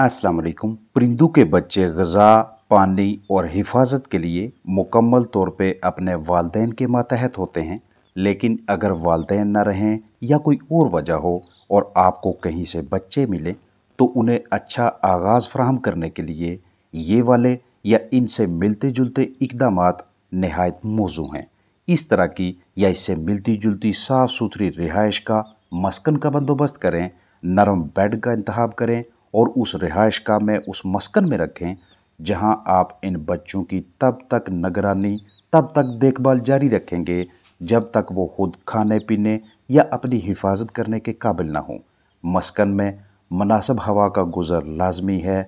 अस्सलाम वालेकुम के बच्चे गज़ा पानी और हिफाजत के लिए मुकम्मल तौर पे अपने वालदेन के मातहत होते हैं लेकिन अगर वालदेन ना रहें या कोई और वजह हो और आपको कहीं से बच्चे मिलें तो उन्हें अच्छा आगाज़ फ्राहम करने के लिए ये वाले या इनसे मिलते जुलते इकदाम नहायत मौजू हैं इस तरह की या इससे मिलती जुलती साफ़ सुथरी रिहाइश का मस्कन का बंदोबस्त करें नरम बेड का इंतब करें और उस रिहाइश का में उस मस्कन में रखें जहां आप इन बच्चों की तब तक निगरानी तब तक देखभाल जारी रखेंगे जब तक वो खुद खाने पीने या अपनी हिफाजत करने के काबिल ना हों मस्कन में मुनासब हवा का गुज़र लाजमी है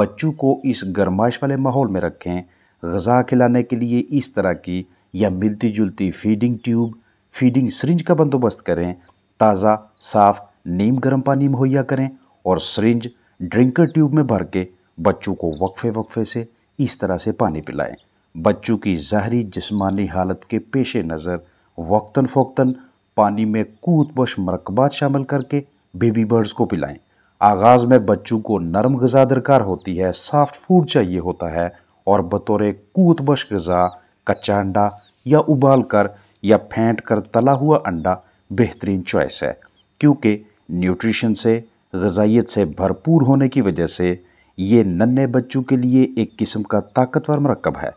बच्चों को इस गर्माइश वाले माहौल में रखें गज़ा खिलाने के लिए इस तरह की या मिलती जुलती फीडिंग ट्यूब फीडिंग सरिंज का बंदोबस्त करें ताज़ा साफ़ नीम गर्म पानी मुहैया करें और सरिंज ड्रिंकर ट्यूब में भर के बच्चों को वक्फे वक्फे से इस तरह से पानी पिलाएं बच्चों की जहरी जिस्मानी हालत के पेश नज़र वक्ता फ़ोक्ता पानी में कूद बश मरकबात शामिल करके बेबी बर्ड्स को पिलाएं आगाज़ में बच्चों को नरम गज़ा दरकार होती है सॉफ्ट फूड चाहिए होता है और बतौर कूद बश गज़ा कच्चा अंडा या उबाल कर या फेंट कर तला हुआ अंडा बेहतरीन चॉइस है क्योंकि न्यूट्रिशन से गजाइत से भरपूर होने की वजह से ये नन्हे बच्चों के लिए एक किस्म का ताकतवर मरकब है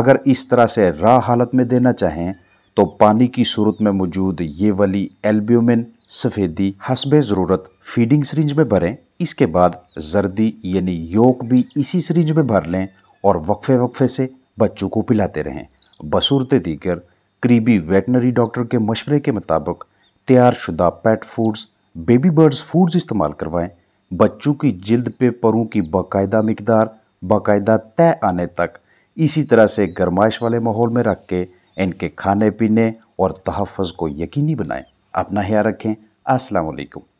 अगर इस तरह से रा हालत में देना चाहें तो पानी की सूरत में मौजूद ये वाली एल्ब्यूमिन सफ़ेदी हसब ज़रूरत फीडिंग सरिंज में भरें इसके बाद जर्दी यानी योक भी इसी सरिंज में भर लें और वक्फे वक्फे से बच्चों को पिलाते रहें बसूरत दीगर करीबी वेटनरी डॉक्टर के मशवरे के मुताबिक तैयार शुदा pet foods baby birds foods इस्तेमाल करवाएं बच्चों की जिल्द पे परों की बाकायदा मकदार बाकायदा तय आने तक इसी तरह से गर्माइश वाले माहौल में रख के इनके खाने पीने और तहफ़ को यकीनी बनाएं अपना ख्याल रखें असलकुम